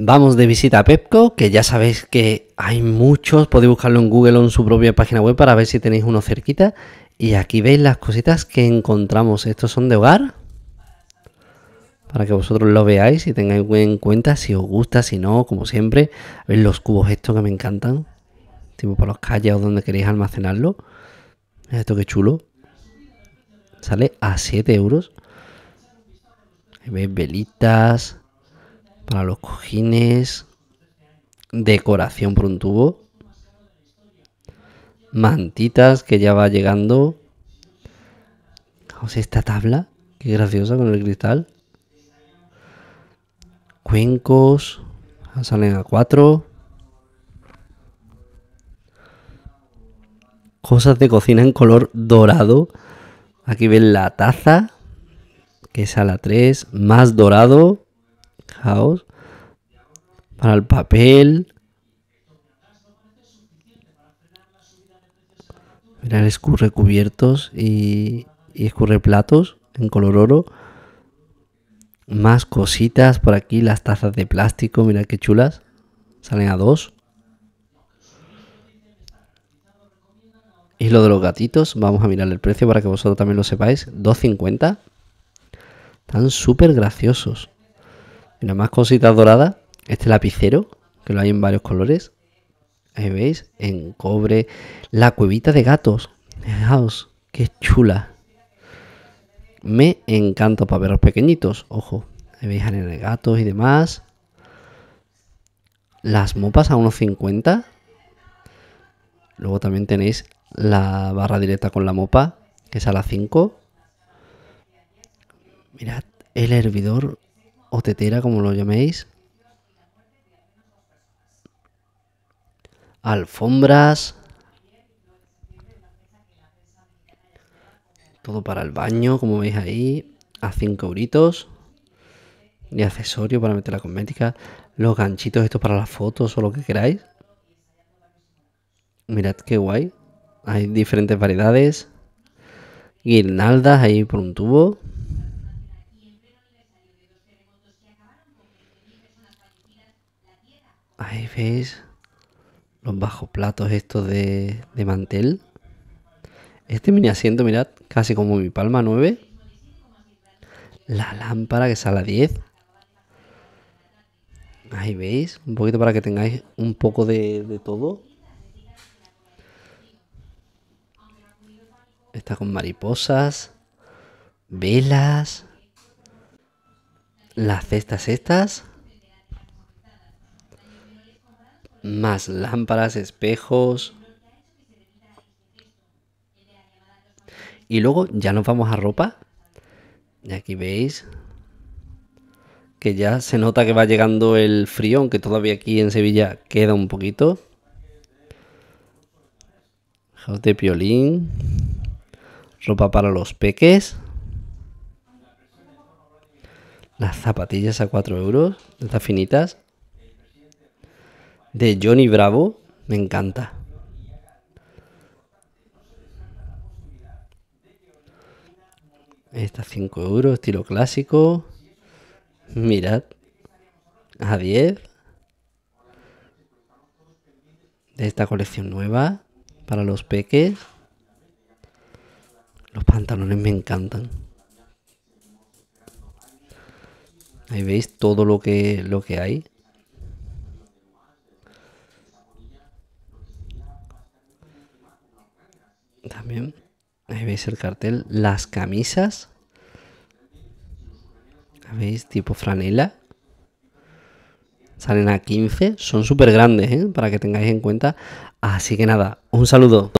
Vamos de visita a Pepco, que ya sabéis que hay muchos, podéis buscarlo en Google o en su propia página web para ver si tenéis uno cerquita. Y aquí veis las cositas que encontramos. Estos son de hogar, para que vosotros lo veáis y tengáis en cuenta si os gusta, si no, como siempre. Veis los cubos estos que me encantan, tipo para los calles o donde queréis almacenarlo. Esto que chulo. Sale a 7 euros. Veis velitas, para los cojines, decoración por un tubo, mantitas que ya va llegando. a esta tabla, qué graciosa con el cristal. Cuencos, salen a cuatro. Cosas de cocina en color dorado. Aquí ven la taza, que es a la 3, más dorado para el papel. Mirad, escurre cubiertos y, escurre platos en color oro. Más cositas por aquí, las tazas de plástico, mirad qué chulas. Salen a dos. Y lo de los gatitos, vamos a mirar el precio para que vosotros también lo sepáis. 2.50. Están súper graciosos. Mira, más cositas doradas. Este lapicero, que lo hay en varios colores. Ahí veis, en cobre. La cuevita de gatos. Fijaos, qué chula. Me encanta para perros pequeñitos, ojo. Ahí veis arena de gatos y demás. Las mopas a unos 50. Luego también tenéis la barra directa con la mopa, que es a las 5. Mirad, el hervidor o tetera, como lo llaméis. Alfombras. Todo para el baño, como veis ahí. A 5 euritos. Y accesorio para meter la cosmética. Los ganchitos esto para las fotos o lo que queráis. Mirad qué guay. Hay diferentes variedades. Guirnaldas ahí por un tubo. Ahí veis los bajos platos estos de, mantel. Este mini asiento, mirad, casi como mi palma 9. La lámpara que sale a 10. Ahí veis, un poquito para que tengáis un poco de, de todo. Está con mariposas, velas, las cestas estas. Más lámparas, espejos. Y luego ya nos vamos a ropa. Y aquí veis que ya se nota que va llegando el frío, aunque todavía aquí en Sevilla queda un poquito. Joder, de piolín. Ropa para los peques. Las zapatillas a 4 euros, estas finitas de Johnny Bravo me encanta. Esta 5 euros, estilo clásico. Mirad. A 10. De esta colección nueva. Para los peques. Los pantalones me encantan. Ahí veis todo lo que, lo que hay. También. Ahí veis el cartel. Las camisas. ¿Veis? Tipo franela. Salen a 15. Son súper grandes, ¿eh? Para que tengáis en cuenta. Así que nada, un saludo.